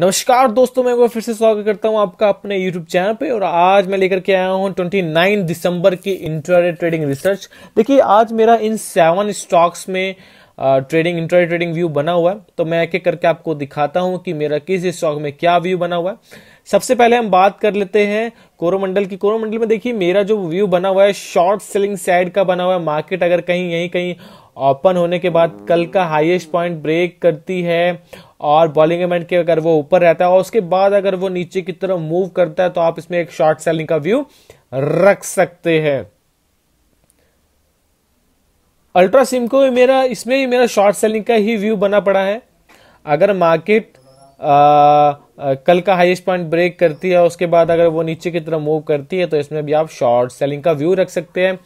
नमस्कार दोस्तों मैं फिर से स्वागत करता हूं आपका अपने यूट्यूब चैनल पे और आज मैं लेकर के आया हूं 29 दिसंबर की इंट्राडे ट्रेडिंग रिसर्च देखिए आज मेरा इन सेवन स्टॉक्स में ट्रेडिंग इंट्राडे ट्रेडिंग व्यू बना हुआ है तो मैं एक एक करके आपको दिखाता हूं कि मेरा किस स्टॉक में क्या व्यू बना हुआ है सबसे पहले हम बात कर लेते हैं कोरोमंडल की कोरोमंडल में देखिए मेरा जो व्यू बना हुआ है शॉर्ट सेलिंग साइड का बना हुआ है मार्केट अगर कहीं यहीं कहीं ओपन होने के बाद कल का हाईएस्ट पॉइंट ब्रेक करती है और बॉलिंग एमेंट के अगर वो ऊपर रहता है और उसके बाद अगर वो नीचे की तरफ मूव करता है तो आप इसमें एक शॉर्ट सेलिंग का व्यू रख सकते हैं अल्ट्रा सिम को मेरा इसमें ही मेरा शॉर्ट सेलिंग का ही व्यू बना पड़ा है अगर मार्केट कल का हाईएस्ट पॉइंट ब्रेक करती है उसके बाद अगर वो नीचे की तरफ मूव करती है तो इसमें भी आप शॉर्ट सेलिंग का व्यू रख सकते हैं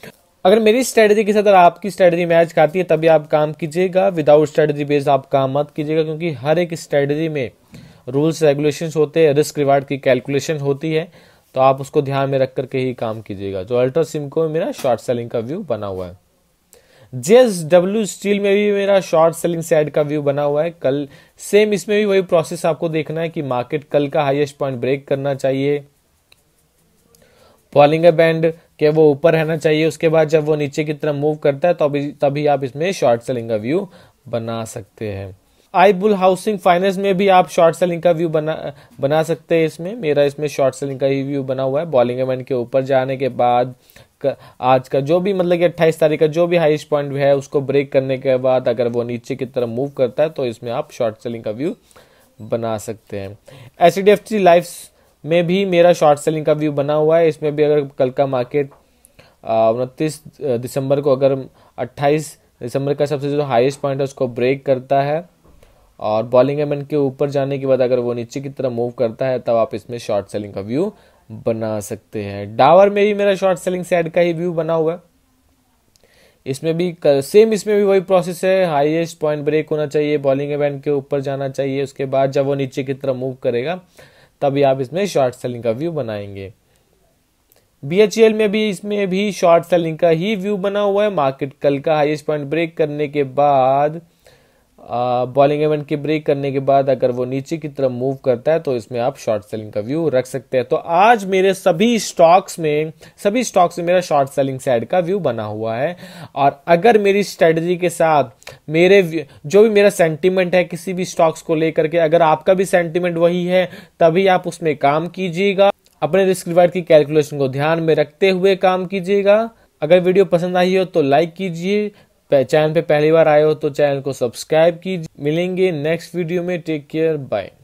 अगर मेरी स्ट्रेटजी के साथ अगर आपकी स्ट्रेटजी मैच खाती है तभी आप काम कीजिएगा विदाउट स्ट्रेटजी बेस्ड आप काम मत कीजिएगा क्योंकि हर एक स्ट्रेटजी में रूल्स रेगुलेशन होते हैं रिस्क रिवार्ड की कैलकुलेशन होती है तो आप उसको ध्यान में रख करके ही काम कीजिएगा जो अल्ट्रा सिम को मेरा शॉर्ट सेलिंग का व्यू बना हुआ है जेएसडब्ल्यू स्टील में भी मेरा शॉर्ट सेलिंग साइड का व्यू बना हुआ है कल सेम इसमें भी वही प्रोसेस आपको देखना है कि मार्केट कल का हाईएस्ट पॉइंट ब्रेक करना चाहिए फॉलिंग बैंड के वो ऊपर रहना चाहिए उसके बाद जब वो नीचे की तरफ मूव करता है तभी तो तभी आप इसमें शॉर्ट सेलिंग का व्यू बना सकते हैं आई बुल हाउसिंग फाइनेंस में भी आप शॉर्ट सेलिंग का व्यू बना बना सकते हैं इसमें मेरा इसमें शॉर्ट सेलिंग का ही व्यू बना हुआ है बॉलिंग एमेंट के ऊपर जाने के बाद आज का जो भी मतलब कि अट्ठाईस तारीख का जो भी हाइस्ट पॉइंट है उसको ब्रेक करने के बाद अगर वो नीचे की तरफ मूव करता है तो इसमें आप शॉर्ट सेलिंग का व्यू बना सकते हैं H D F C life में भी मेरा शॉर्ट सेलिंग का व्यू बना हुआ है इसमें भी अगर कल का मार्केट उनतीस दिसंबर को अगर 28 दिसंबर का सबसे जो हाईएस्ट पॉइंट है उसको ब्रेक करता है और बॉलिंग एमन के ऊपर जाने के बाद अगर वो नीचे की तरफ मूव करता है तब आप इसमें शॉर्ट सेलिंग का व्यू बना सकते हैं डावर में भी मेरा शॉर्ट सेलिंग सेट का ही व्यू बना हुआ है इसमें भी सेम इसमें भी वही प्रोसेस है हाईएस्ट पॉइंट ब्रेक होना चाहिए बॉलिंग इवेंट के ऊपर जाना चाहिए उसके बाद जब वो नीचे की तरफ मूव करेगा तभी आप इसमें शॉर्ट सेलिंग का व्यू बनाएंगे बी में भी इसमें भी शॉर्ट सेलिंग का ही व्यू बना हुआ है मार्केट कल का हाईएस्ट पॉइंट ब्रेक करने के बाद बॉलिंग इवेंट की ब्रेक करने के बाद अगर वो नीचे की तरफ मूव करता है तो इसमें आप शॉर्ट सेलिंग का व्यू रख सकते हैं तो आज मेरे सभी स्टॉक्स में सभी स्टॉक्स में मेरा शॉर्ट सेलिंग साइड का व्यू बना हुआ है और अगर मेरी स्ट्रेटजी के साथ मेरे जो भी मेरा सेंटिमेंट है किसी भी स्टॉक्स को लेकर के अगर आपका भी सेंटिमेंट वही है तभी आप उसमें काम कीजिएगा अपने रिस्क रिवार्ड की कैलकुलेशन को ध्यान में रखते हुए काम कीजिएगा अगर वीडियो पसंद आई हो तो लाइक कीजिए चैनल पे पहली बार आए हो तो चैनल को सब्सक्राइब कीजिए मिलेंगे नेक्स्ट वीडियो में टेक केयर बाय